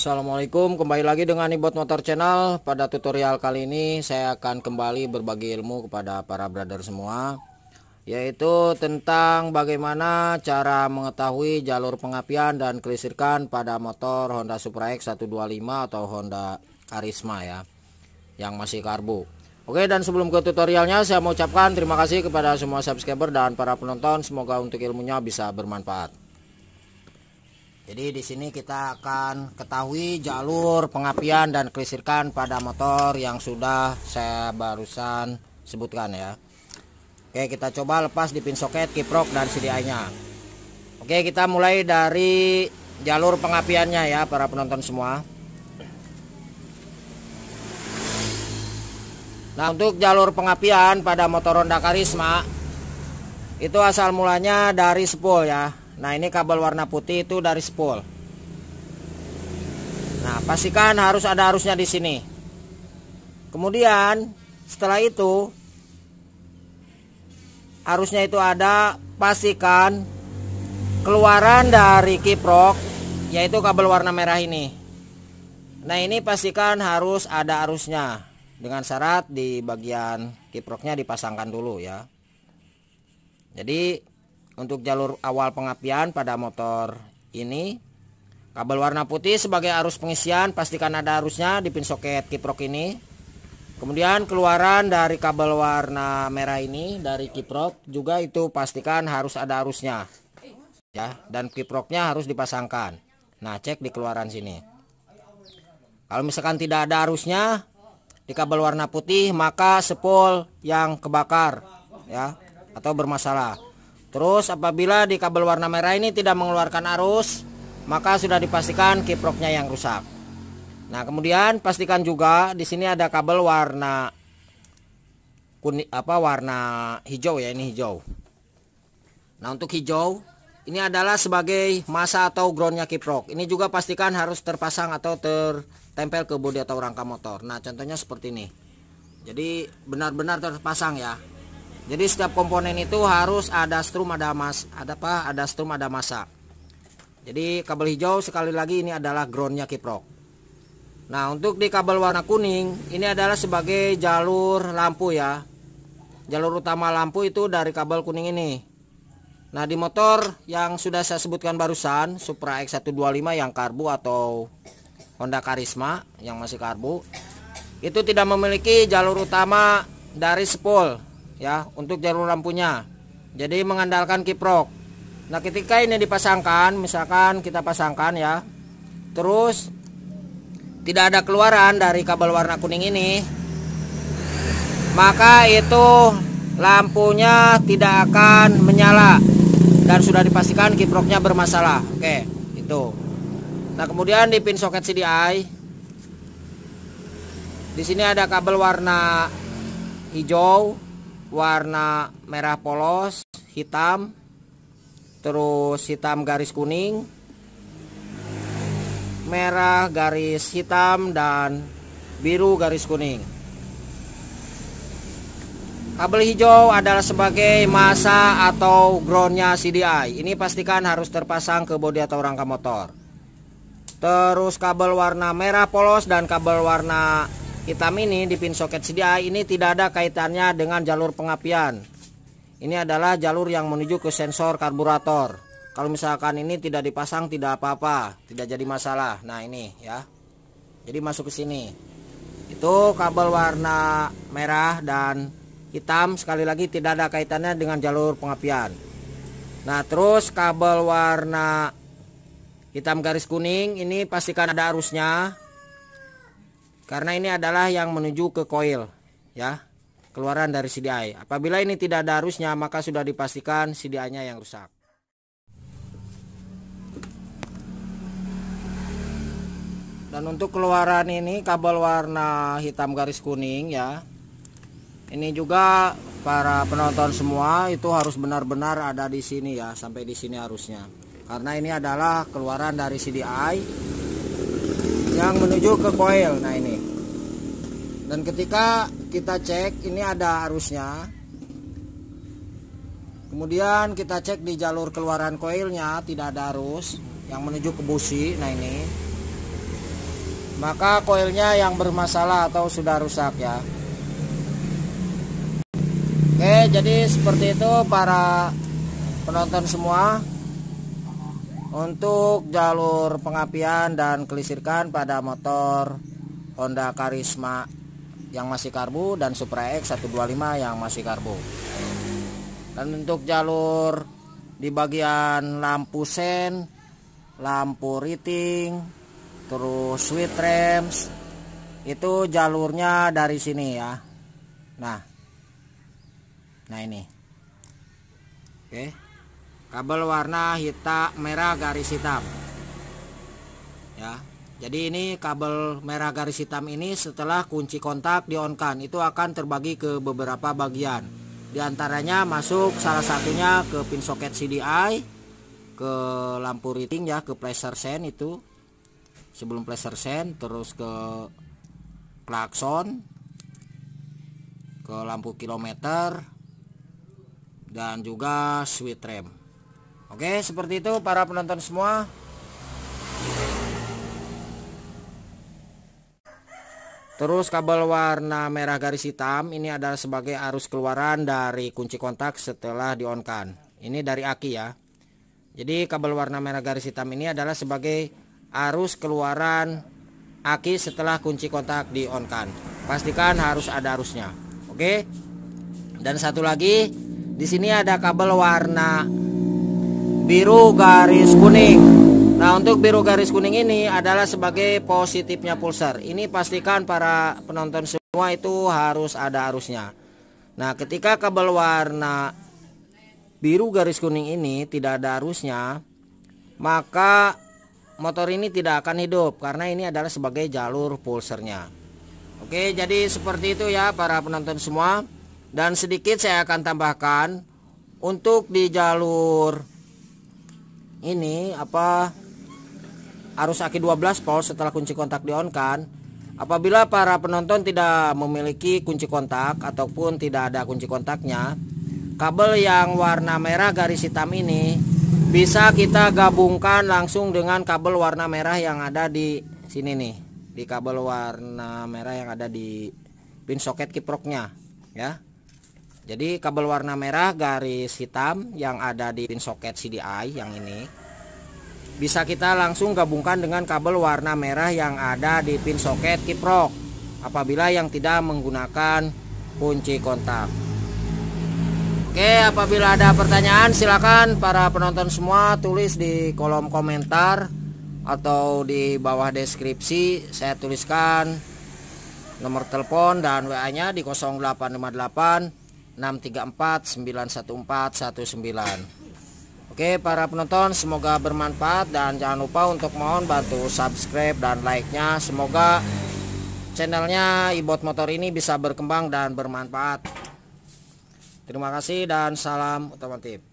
Assalamualaikum kembali lagi dengan Ibot Motor Channel pada tutorial kali ini saya akan kembali berbagi ilmu kepada para brother semua yaitu tentang bagaimana cara mengetahui jalur pengapian dan kelistrikan pada motor Honda Supra X 125 atau Honda Karisma ya yang masih karbu Oke dan sebelum ke tutorialnya saya mau ucapkan terima kasih kepada semua subscriber dan para penonton semoga untuk ilmunya bisa bermanfaat jadi di sini kita akan ketahui jalur pengapian dan kelisirkan pada motor yang sudah saya barusan sebutkan ya. Oke, kita coba lepas di pin soket, kiprok dan CDI-nya. Oke, kita mulai dari jalur pengapiannya ya para penonton semua. Nah, untuk jalur pengapian pada motor Honda Karisma itu asal mulanya dari spool ya Nah ini kabel warna putih itu dari spool. Nah pastikan harus ada arusnya di sini. Kemudian setelah itu arusnya itu ada pastikan keluaran dari kiprok yaitu kabel warna merah ini. Nah ini pastikan harus ada arusnya dengan syarat di bagian kiproknya dipasangkan dulu ya. Jadi untuk jalur awal pengapian pada motor ini kabel warna putih sebagai arus pengisian pastikan ada arusnya di pin soket kiprok ini kemudian keluaran dari kabel warna merah ini dari kiprok juga itu pastikan harus ada arusnya ya dan kiproknya harus dipasangkan nah cek di keluaran sini kalau misalkan tidak ada arusnya di kabel warna putih maka sepul yang kebakar ya atau bermasalah Terus apabila di kabel warna merah ini tidak mengeluarkan arus, maka sudah dipastikan kiproknya yang rusak. Nah, kemudian pastikan juga di sini ada kabel warna kuning apa warna hijau ya ini hijau. Nah, untuk hijau ini adalah sebagai masa atau groundnya kiprok. Ini juga pastikan harus terpasang atau tertempel ke bodi atau rangka motor. Nah, contohnya seperti ini. Jadi benar-benar terpasang ya. Jadi setiap komponen itu harus ada strum, ada mas, ada apa? Ada strum, ada masa. Jadi kabel hijau sekali lagi ini adalah groundnya kiprok. Nah untuk di kabel warna kuning ini adalah sebagai jalur lampu ya. Jalur utama lampu itu dari kabel kuning ini. Nah di motor yang sudah saya sebutkan barusan Supra X125 yang karbu atau Honda Karisma yang masih karbu Itu tidak memiliki jalur utama dari spool ya untuk jalur lampunya jadi mengandalkan kiprok nah ketika ini dipasangkan misalkan kita pasangkan ya terus tidak ada keluaran dari kabel warna kuning ini maka itu lampunya tidak akan menyala dan sudah dipastikan kiproknya bermasalah oke itu nah kemudian di pin soket CDI di sini ada kabel warna hijau warna merah polos hitam terus hitam garis kuning merah garis hitam dan biru garis kuning kabel hijau adalah sebagai masa atau groundnya CDI ini pastikan harus terpasang ke bodi atau rangka motor terus kabel warna merah polos dan kabel warna hitam ini di pin soket CDI ini tidak ada kaitannya dengan jalur pengapian. Ini adalah jalur yang menuju ke sensor karburator. Kalau misalkan ini tidak dipasang tidak apa-apa, tidak jadi masalah. Nah, ini ya. Jadi masuk ke sini. Itu kabel warna merah dan hitam sekali lagi tidak ada kaitannya dengan jalur pengapian. Nah, terus kabel warna hitam garis kuning ini pastikan ada arusnya karena ini adalah yang menuju ke koil ya keluaran dari CDI apabila ini tidak ada arusnya maka sudah dipastikan CDI nya yang rusak dan untuk keluaran ini kabel warna hitam garis kuning ya ini juga para penonton semua itu harus benar-benar ada di sini ya sampai di sini arusnya. karena ini adalah keluaran dari CDI yang menuju ke koil nah ini dan ketika kita cek ini ada arusnya kemudian kita cek di jalur keluaran koilnya tidak ada arus yang menuju ke busi nah ini maka koilnya yang bermasalah atau sudah rusak ya oke jadi seperti itu para penonton semua untuk jalur pengapian dan kelisirkan pada motor Honda Karisma yang masih karbu dan Supra X 125 yang masih karbu dan untuk jalur di bagian lampu sen lampu riting terus sweet rem, itu jalurnya dari sini ya nah nah ini oke kabel warna hitam merah garis hitam ya jadi ini kabel merah garis hitam ini setelah kunci kontak di-on-kan itu akan terbagi ke beberapa bagian. Di antaranya masuk salah satunya ke pin soket CDI, ke lampu reading ya, ke pressure sen itu. Sebelum pressure sen terus ke klakson, ke lampu kilometer dan juga switch rem. Oke, seperti itu para penonton semua. Terus kabel warna merah garis hitam ini adalah sebagai arus keluaran dari kunci kontak setelah di-on-kan. Ini dari aki ya. Jadi kabel warna merah garis hitam ini adalah sebagai arus keluaran aki setelah kunci kontak di-on-kan. Pastikan harus ada arusnya. Oke. Dan satu lagi, di sini ada kabel warna biru garis kuning. Nah untuk biru garis kuning ini adalah sebagai positifnya pulsar Ini pastikan para penonton semua itu harus ada arusnya Nah ketika kabel warna biru garis kuning ini tidak ada arusnya Maka motor ini tidak akan hidup karena ini adalah sebagai jalur pulsernya Oke jadi seperti itu ya para penonton semua Dan sedikit saya akan tambahkan Untuk di jalur ini apa arus aki 12 volt setelah kunci kontak di on kan apabila para penonton tidak memiliki kunci kontak ataupun tidak ada kunci kontaknya kabel yang warna merah garis hitam ini bisa kita gabungkan langsung dengan kabel warna merah yang ada di sini nih di kabel warna merah yang ada di pin soket kiproknya ya jadi kabel warna merah garis hitam yang ada di pin soket CDI yang ini bisa kita langsung gabungkan dengan kabel warna merah yang ada di pin soket kiprok apabila yang tidak menggunakan kunci kontak Oke apabila ada pertanyaan silakan para penonton semua tulis di kolom komentar atau di bawah deskripsi saya tuliskan nomor telepon dan WA nya di 0858 634 914 19 Oke para penonton semoga bermanfaat dan jangan lupa untuk mohon bantu subscribe dan like-nya Semoga channelnya Ibot Motor ini bisa berkembang dan bermanfaat Terima kasih dan salam otomotif